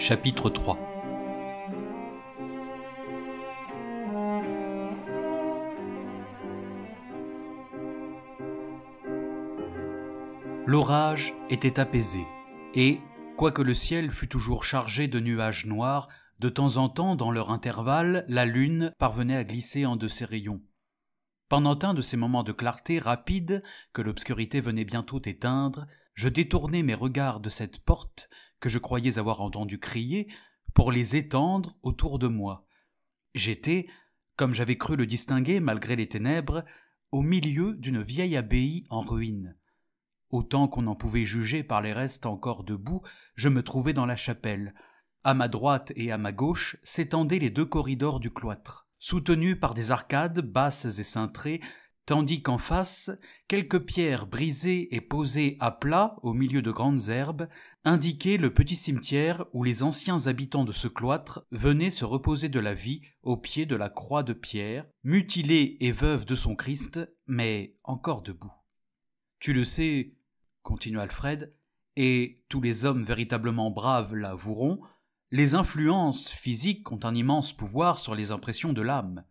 Chapitre 3 L'orage était apaisé, et, quoique le ciel fût toujours chargé de nuages noirs, de temps en temps, dans leur intervalle, la lune parvenait à glisser en de ses rayons. Pendant un de ces moments de clarté rapide, que l'obscurité venait bientôt éteindre, je détournai mes regards de cette porte que je croyais avoir entendu crier pour les étendre autour de moi. J'étais, comme j'avais cru le distinguer malgré les ténèbres, au milieu d'une vieille abbaye en ruine. Autant qu'on en pouvait juger par les restes encore debout, je me trouvais dans la chapelle. À ma droite et à ma gauche s'étendaient les deux corridors du cloître. Soutenus par des arcades basses et cintrées, tandis qu'en face, quelques pierres brisées et posées à plat au milieu de grandes herbes indiquaient le petit cimetière où les anciens habitants de ce cloître venaient se reposer de la vie au pied de la croix de pierre, mutilée et veuve de son Christ, mais encore debout. Tu le sais, continua Alfred, et tous les hommes véritablement braves l'avoueront, les influences physiques ont un immense pouvoir sur les impressions de l'âme.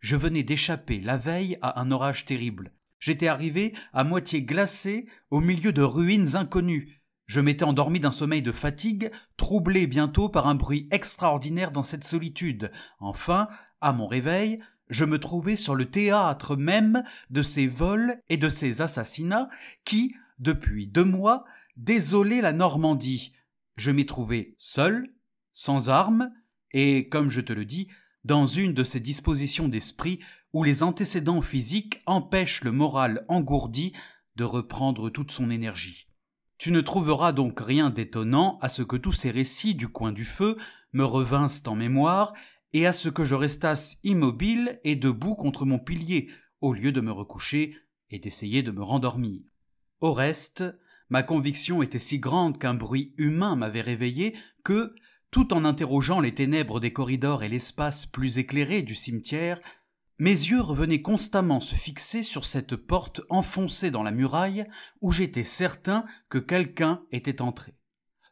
Je venais d'échapper la veille à un orage terrible. J'étais arrivé à moitié glacé au milieu de ruines inconnues. Je m'étais endormi d'un sommeil de fatigue, troublé bientôt par un bruit extraordinaire dans cette solitude. Enfin, à mon réveil, je me trouvais sur le théâtre même de ces vols et de ces assassinats qui, depuis deux mois, désolaient la Normandie. Je m'y trouvais seul, sans armes, et, comme je te le dis, dans une de ces dispositions d'esprit où les antécédents physiques empêchent le moral engourdi de reprendre toute son énergie. Tu ne trouveras donc rien d'étonnant à ce que tous ces récits du coin du feu me revinssent en mémoire et à ce que je restasse immobile et debout contre mon pilier au lieu de me recoucher et d'essayer de me rendormir. Au reste, ma conviction était si grande qu'un bruit humain m'avait réveillé que, tout en interrogeant les ténèbres des corridors et l'espace plus éclairé du cimetière, mes yeux revenaient constamment se fixer sur cette porte enfoncée dans la muraille où j'étais certain que quelqu'un était entré.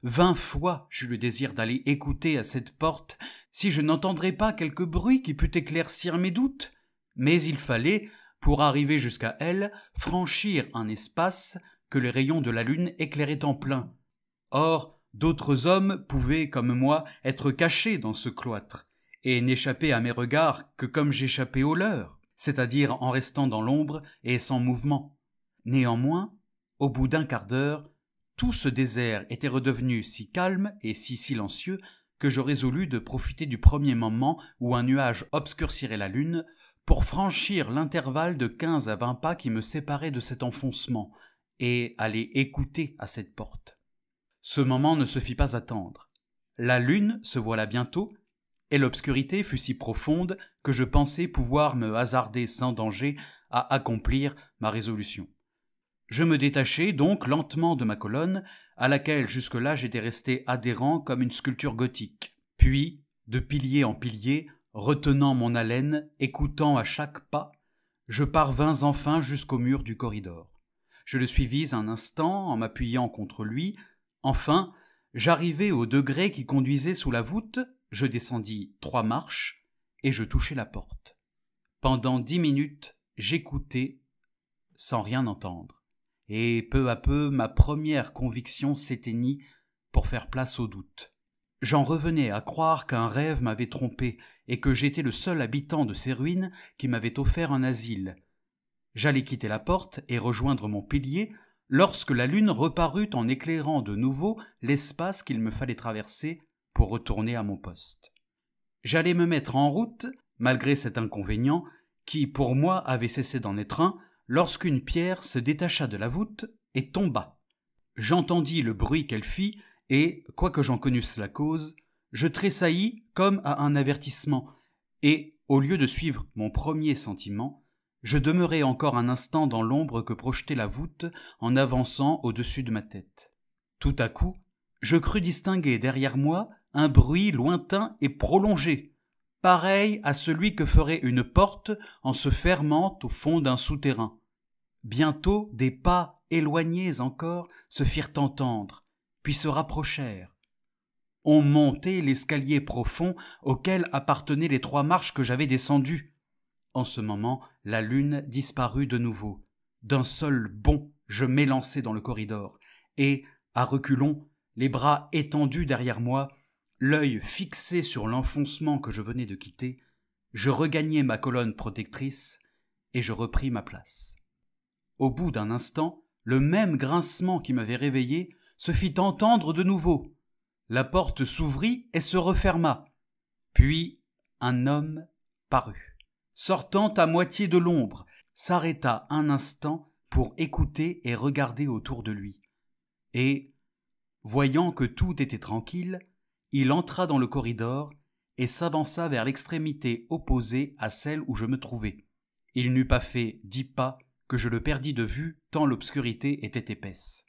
Vingt fois j'eus le désir d'aller écouter à cette porte si je n'entendrais pas quelque bruit qui pût éclaircir mes doutes, mais il fallait, pour arriver jusqu'à elle, franchir un espace que les rayons de la lune éclairaient en plein. Or, D'autres hommes pouvaient, comme moi, être cachés dans ce cloître, et n'échapper à mes regards que comme j'échappais aux leurs, c'est-à-dire en restant dans l'ombre et sans mouvement. Néanmoins, au bout d'un quart d'heure, tout ce désert était redevenu si calme et si silencieux que je résolus de profiter du premier moment où un nuage obscurcirait la lune pour franchir l'intervalle de quinze à vingt pas qui me séparait de cet enfoncement et aller écouter à cette porte. Ce moment ne se fit pas attendre. La lune se voila bientôt, et l'obscurité fut si profonde que je pensai pouvoir me hasarder sans danger à accomplir ma résolution. Je me détachai donc lentement de ma colonne, à laquelle jusque-là j'étais resté adhérent comme une sculpture gothique. Puis, de pilier en pilier, retenant mon haleine, écoutant à chaque pas, je parvins enfin jusqu'au mur du corridor. Je le suivis un instant en m'appuyant contre lui, Enfin, j'arrivai au degré qui conduisait sous la voûte, je descendis trois marches, et je touchai la porte. Pendant dix minutes, j'écoutai, sans rien entendre, et peu à peu ma première conviction s'éteignit pour faire place au doute. J'en revenais à croire qu'un rêve m'avait trompé et que j'étais le seul habitant de ces ruines qui m'avait offert un asile. J'allais quitter la porte et rejoindre mon pilier lorsque la lune reparut en éclairant de nouveau l'espace qu'il me fallait traverser pour retourner à mon poste. J'allais me mettre en route, malgré cet inconvénient, qui pour moi avait cessé d'en être un, lorsqu'une pierre se détacha de la voûte et tomba. J'entendis le bruit qu'elle fit, et, quoique j'en connusse la cause, je tressaillis comme à un avertissement, et, au lieu de suivre mon premier sentiment, je demeurai encore un instant dans l'ombre que projetait la voûte en avançant au-dessus de ma tête. Tout à coup, je crus distinguer derrière moi un bruit lointain et prolongé, pareil à celui que ferait une porte en se fermant au fond d'un souterrain. Bientôt des pas éloignés encore se firent entendre, puis se rapprochèrent. On montait l'escalier profond auquel appartenaient les trois marches que j'avais descendues. En ce moment, la lune disparut de nouveau. D'un seul bond, je m'élançai dans le corridor, et, à reculons, les bras étendus derrière moi, l'œil fixé sur l'enfoncement que je venais de quitter, je regagnai ma colonne protectrice et je repris ma place. Au bout d'un instant, le même grincement qui m'avait réveillé se fit entendre de nouveau. La porte s'ouvrit et se referma. Puis un homme parut sortant à moitié de l'ombre, s'arrêta un instant pour écouter et regarder autour de lui. Et, voyant que tout était tranquille, il entra dans le corridor et s'avança vers l'extrémité opposée à celle où je me trouvais. Il n'eut pas fait dix pas que je le perdis de vue tant l'obscurité était épaisse.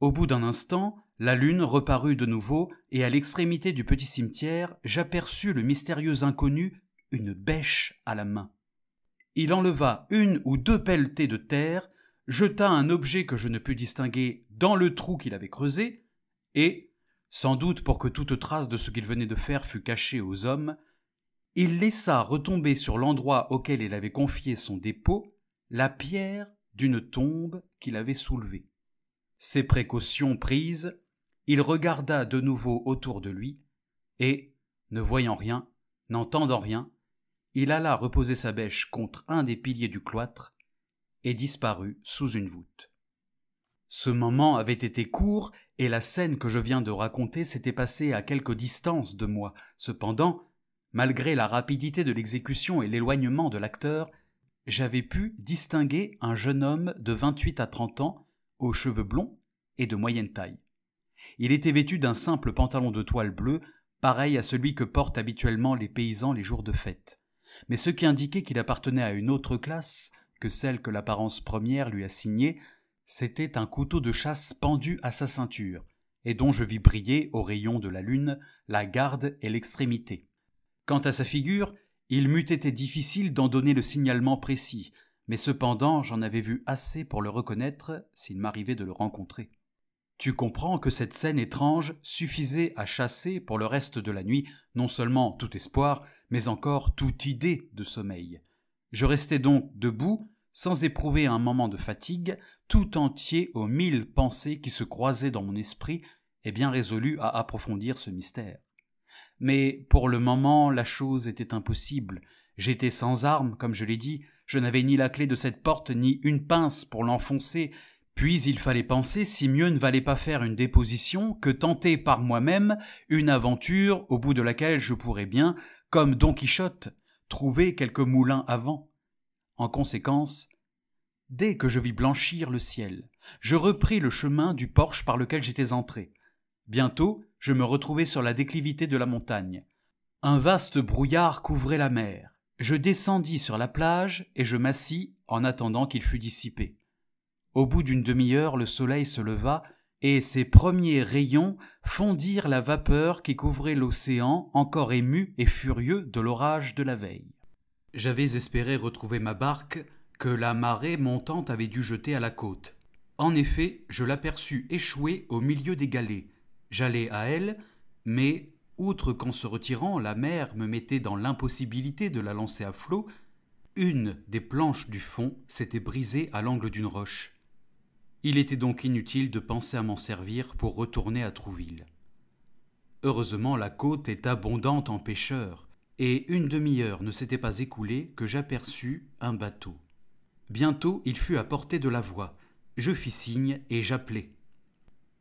Au bout d'un instant, la lune reparut de nouveau, et à l'extrémité du petit cimetière, j'aperçus le mystérieux inconnu une bêche à la main. Il enleva une ou deux pelletées de terre, jeta un objet que je ne pus distinguer dans le trou qu'il avait creusé, et, sans doute pour que toute trace de ce qu'il venait de faire fût cachée aux hommes, il laissa retomber sur l'endroit auquel il avait confié son dépôt la pierre d'une tombe qu'il avait soulevée. Ses précautions prises, il regarda de nouveau autour de lui, et, ne voyant rien, n'entendant rien, il alla reposer sa bêche contre un des piliers du cloître et disparut sous une voûte. Ce moment avait été court et la scène que je viens de raconter s'était passée à quelque distance de moi. Cependant, malgré la rapidité de l'exécution et l'éloignement de l'acteur, j'avais pu distinguer un jeune homme de 28 à 30 ans, aux cheveux blonds et de moyenne taille. Il était vêtu d'un simple pantalon de toile bleue, pareil à celui que portent habituellement les paysans les jours de fête mais ce qui indiquait qu'il appartenait à une autre classe que celle que l'apparence première lui assignait, c'était un couteau de chasse pendu à sa ceinture, et dont je vis briller, au rayon de la lune, la garde et l'extrémité. Quant à sa figure, il m'eût été difficile d'en donner le signalement précis, mais cependant j'en avais vu assez pour le reconnaître s'il m'arrivait de le rencontrer. Tu comprends que cette scène étrange suffisait à chasser pour le reste de la nuit non seulement tout espoir, mais encore toute idée de sommeil. Je restais donc debout, sans éprouver un moment de fatigue, tout entier aux mille pensées qui se croisaient dans mon esprit, et bien résolu à approfondir ce mystère. Mais pour le moment la chose était impossible. J'étais sans armes, comme je l'ai dit, je n'avais ni la clé de cette porte, ni une pince pour l'enfoncer, puis il fallait penser si mieux ne valait pas faire une déposition que tenter par moi-même une aventure au bout de laquelle je pourrais bien, comme Don Quichotte, trouver quelques moulins avant. En conséquence, dès que je vis blanchir le ciel, je repris le chemin du porche par lequel j'étais entré. Bientôt, je me retrouvai sur la déclivité de la montagne. Un vaste brouillard couvrait la mer. Je descendis sur la plage et je m'assis en attendant qu'il fût dissipé. Au bout d'une demi-heure, le soleil se leva et ses premiers rayons fondirent la vapeur qui couvrait l'océan, encore ému et furieux de l'orage de la veille. J'avais espéré retrouver ma barque, que la marée montante avait dû jeter à la côte. En effet, je l'aperçus échouée au milieu des galets. J'allais à elle, mais, outre qu'en se retirant, la mer me mettait dans l'impossibilité de la lancer à flot, une des planches du fond s'était brisée à l'angle d'une roche. Il était donc inutile de penser à m'en servir pour retourner à Trouville. Heureusement, la côte est abondante en pêcheurs, et une demi-heure ne s'était pas écoulée que j'aperçus un bateau. Bientôt, il fut à portée de la voix. Je fis signe et j'appelai.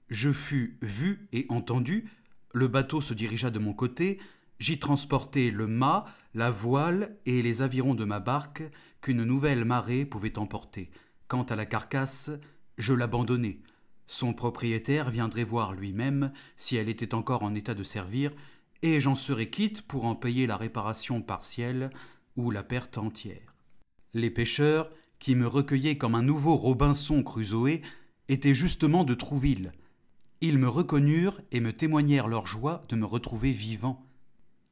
Je fus vu et entendu. Le bateau se dirigea de mon côté. J'y transportai le mât, la voile et les avirons de ma barque qu'une nouvelle marée pouvait emporter. Quant à la carcasse, je l'abandonnais. Son propriétaire viendrait voir lui-même si elle était encore en état de servir, et j'en serais quitte pour en payer la réparation partielle ou la perte entière. Les pêcheurs, qui me recueillaient comme un nouveau Robinson Crusoé, étaient justement de Trouville. Ils me reconnurent et me témoignèrent leur joie de me retrouver vivant.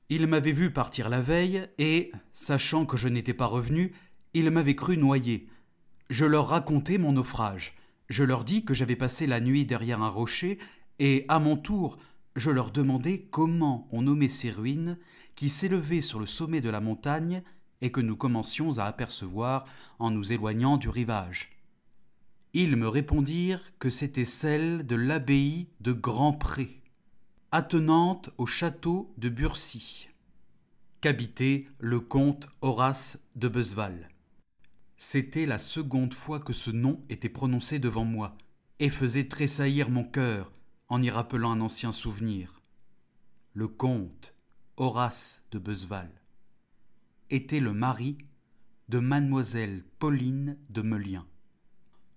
Ils m'avaient vu partir la veille et, sachant que je n'étais pas revenu, ils m'avaient cru noyé. Je leur racontai mon naufrage. Je leur dis que j'avais passé la nuit derrière un rocher, et à mon tour, je leur demandai comment on nommait ces ruines qui s'élevaient sur le sommet de la montagne et que nous commencions à apercevoir en nous éloignant du rivage. Ils me répondirent que c'était celle de l'abbaye de Grand-Pré, attenante au château de Burcy, qu'habitait le comte Horace de Beuzeval. C'était la seconde fois que ce nom était prononcé devant moi, et faisait tressaillir mon cœur en y rappelant un ancien souvenir. Le comte Horace de Beuzeval était le mari de mademoiselle Pauline de Melien.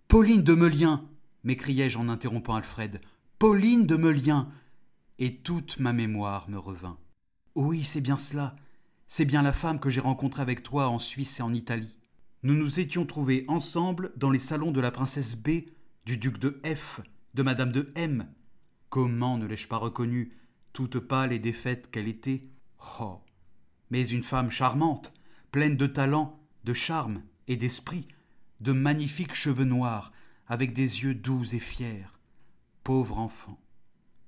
Pauline de Melien m'écriai-je en interrompant Alfred. Pauline de Melien Et toute ma mémoire me revint. Oui, c'est bien cela. C'est bien la femme que j'ai rencontrée avec toi en Suisse et en Italie nous nous étions trouvés ensemble dans les salons de la princesse B, du duc de F, de madame de M. Comment ne l'ai-je pas reconnue, toute pâle et défaite qu'elle était Oh Mais une femme charmante, pleine de talent, de charme et d'esprit, de magnifiques cheveux noirs, avec des yeux doux et fiers. Pauvre enfant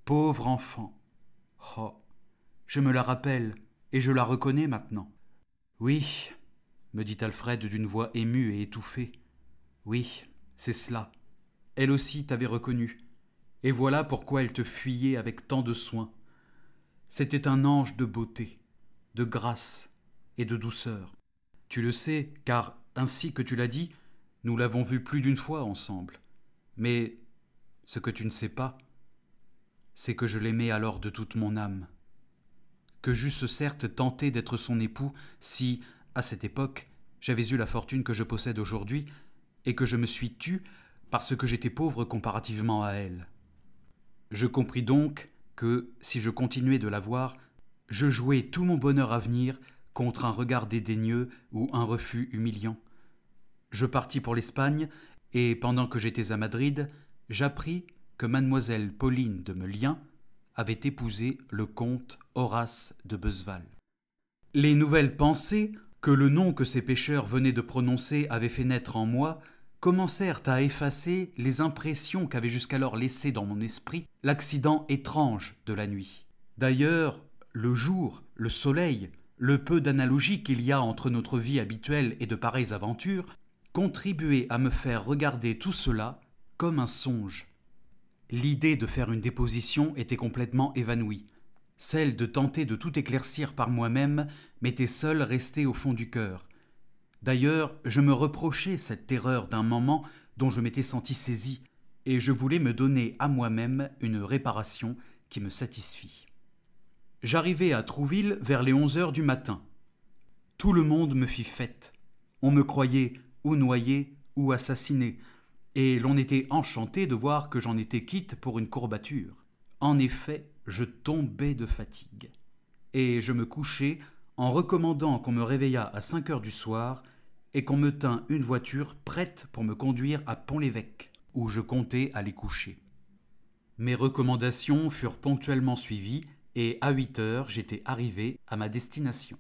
Pauvre enfant Oh Je me la rappelle, et je la reconnais maintenant. Oui, me dit Alfred d'une voix émue et étouffée. Oui, c'est cela. Elle aussi t'avait reconnu. Et voilà pourquoi elle te fuyait avec tant de soin. C'était un ange de beauté, de grâce et de douceur. Tu le sais, car, ainsi que tu l'as dit, nous l'avons vu plus d'une fois ensemble. Mais ce que tu ne sais pas, c'est que je l'aimais alors de toute mon âme. Que j'eusse certes tenté d'être son époux si, à cette époque, j'avais eu la fortune que je possède aujourd'hui et que je me suis tue parce que j'étais pauvre comparativement à elle. Je compris donc que, si je continuais de la voir, je jouais tout mon bonheur à venir contre un regard dédaigneux ou un refus humiliant. Je partis pour l'Espagne, et pendant que j'étais à Madrid, j'appris que mademoiselle Pauline de Melien avait épousé le comte Horace de Beuzeval. Les nouvelles pensées que le nom que ces pêcheurs venaient de prononcer avait fait naître en moi, commencèrent à effacer les impressions qu'avait jusqu'alors laissées dans mon esprit l'accident étrange de la nuit. D'ailleurs, le jour, le soleil, le peu d'analogie qu'il y a entre notre vie habituelle et de pareilles aventures, contribuaient à me faire regarder tout cela comme un songe. L'idée de faire une déposition était complètement évanouie celle de tenter de tout éclaircir par moi-même, m'était seule restée au fond du cœur. D'ailleurs, je me reprochais cette terreur d'un moment dont je m'étais senti saisi, et je voulais me donner à moi-même une réparation qui me satisfit. J'arrivai à Trouville vers les onze heures du matin. Tout le monde me fit fête. On me croyait ou noyé ou assassiné, et l'on était enchanté de voir que j'en étais quitte pour une courbature. En effet, je tombais de fatigue, et je me couchai en recommandant qu'on me réveillât à 5 heures du soir et qu'on me tînt une voiture prête pour me conduire à Pont-l'Évêque, où je comptais aller coucher. Mes recommandations furent ponctuellement suivies et à 8 heures, j'étais arrivé à ma destination.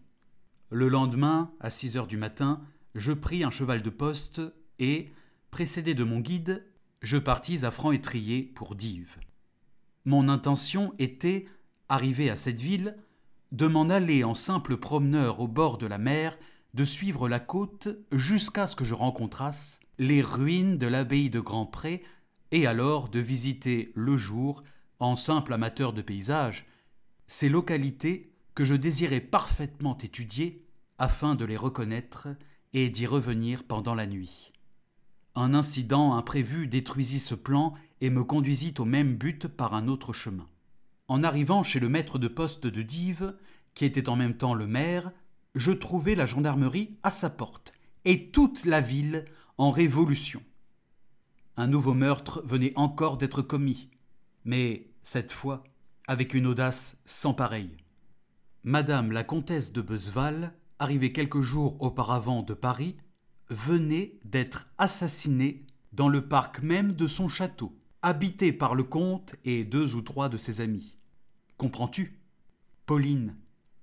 Le lendemain, à 6 heures du matin, je pris un cheval de poste et, précédé de mon guide, je partis à Franc-Étrier pour Dives. Mon intention était, arrivé à cette ville, de m'en aller en simple promeneur au bord de la mer, de suivre la côte jusqu'à ce que je rencontrasse les ruines de l'abbaye de Grand Pré, et alors de visiter le jour, en simple amateur de paysage, ces localités que je désirais parfaitement étudier afin de les reconnaître et d'y revenir pendant la nuit. Un incident imprévu détruisit ce plan et me conduisit au même but par un autre chemin. En arrivant chez le maître de poste de Dives, qui était en même temps le maire, je trouvai la gendarmerie à sa porte, et toute la ville en révolution. Un nouveau meurtre venait encore d'être commis, mais cette fois avec une audace sans pareille. Madame la comtesse de Beuzeval, arrivée quelques jours auparavant de Paris, venait d'être assassinée dans le parc même de son château habité par le comte et deux ou trois de ses amis. Comprends-tu Pauline,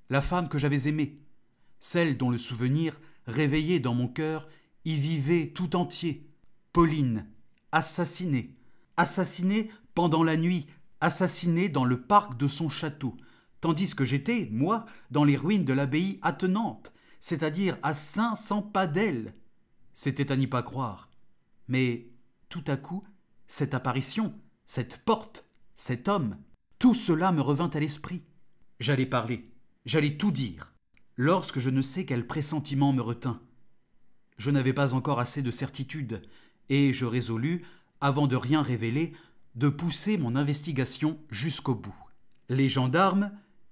la femme que j'avais aimée, celle dont le souvenir, réveillé dans mon cœur, y vivait tout entier. Pauline, assassinée, assassinée pendant la nuit, assassinée dans le parc de son château, tandis que j'étais, moi, dans les ruines de l'abbaye attenante, c'est-à-dire à 500 pas d'elle. C'était à n'y pas croire. Mais tout à coup, cette apparition, cette porte, cet homme, tout cela me revint à l'esprit. J'allais parler, j'allais tout dire, lorsque je ne sais quel pressentiment me retint. Je n'avais pas encore assez de certitude, et je résolus, avant de rien révéler, de pousser mon investigation jusqu'au bout. Les gendarmes,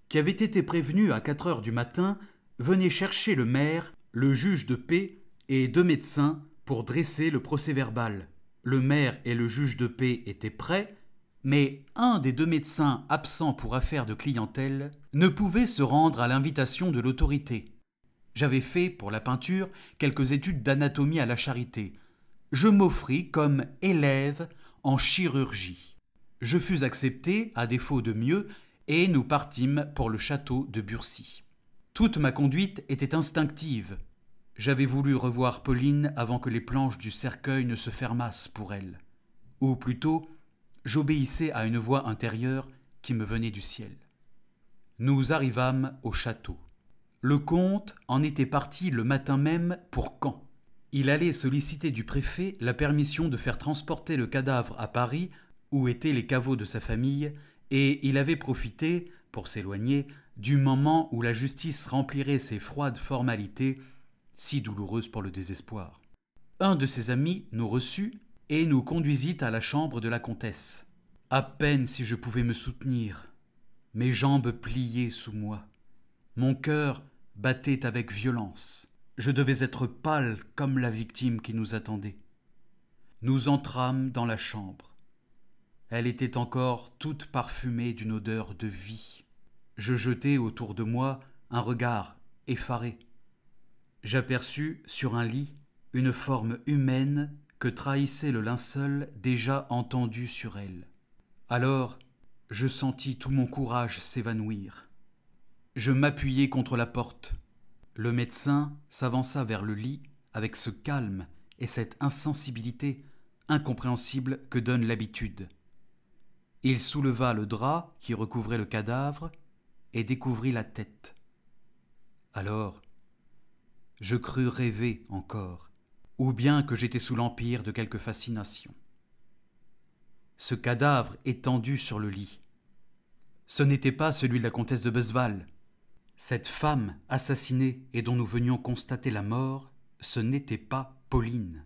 qui avaient été prévenus à 4 heures du matin, venaient chercher le maire, le juge de paix et deux médecins pour dresser le procès verbal. Le maire et le juge de paix étaient prêts, mais un des deux médecins absents pour affaires de clientèle ne pouvait se rendre à l'invitation de l'autorité. J'avais fait, pour la peinture, quelques études d'anatomie à la charité. Je m'offris comme élève en chirurgie. Je fus accepté, à défaut de mieux, et nous partîmes pour le château de Burcy. Toute ma conduite était instinctive, j'avais voulu revoir Pauline avant que les planches du cercueil ne se fermassent pour elle. Ou plutôt, j'obéissais à une voix intérieure qui me venait du ciel. Nous arrivâmes au château. Le comte en était parti le matin même pour Caen. Il allait solliciter du préfet la permission de faire transporter le cadavre à Paris, où étaient les caveaux de sa famille, et il avait profité, pour s'éloigner, du moment où la justice remplirait ses froides formalités si douloureuse pour le désespoir. Un de ses amis nous reçut et nous conduisit à la chambre de la comtesse. À peine si je pouvais me soutenir, mes jambes pliaient sous moi, mon cœur battait avec violence. Je devais être pâle comme la victime qui nous attendait. Nous entrâmes dans la chambre. Elle était encore toute parfumée d'une odeur de vie. Je jetai autour de moi un regard effaré j'aperçus sur un lit une forme humaine que trahissait le linceul déjà entendu sur elle. Alors, je sentis tout mon courage s'évanouir. Je m'appuyai contre la porte. Le médecin s'avança vers le lit avec ce calme et cette insensibilité incompréhensible que donne l'habitude. Il souleva le drap qui recouvrait le cadavre et découvrit la tête. Alors, je crus rêver encore, ou bien que j'étais sous l'empire de quelque fascination. Ce cadavre étendu sur le lit, ce n'était pas celui de la comtesse de Besval. Cette femme assassinée et dont nous venions constater la mort, ce n'était pas Pauline.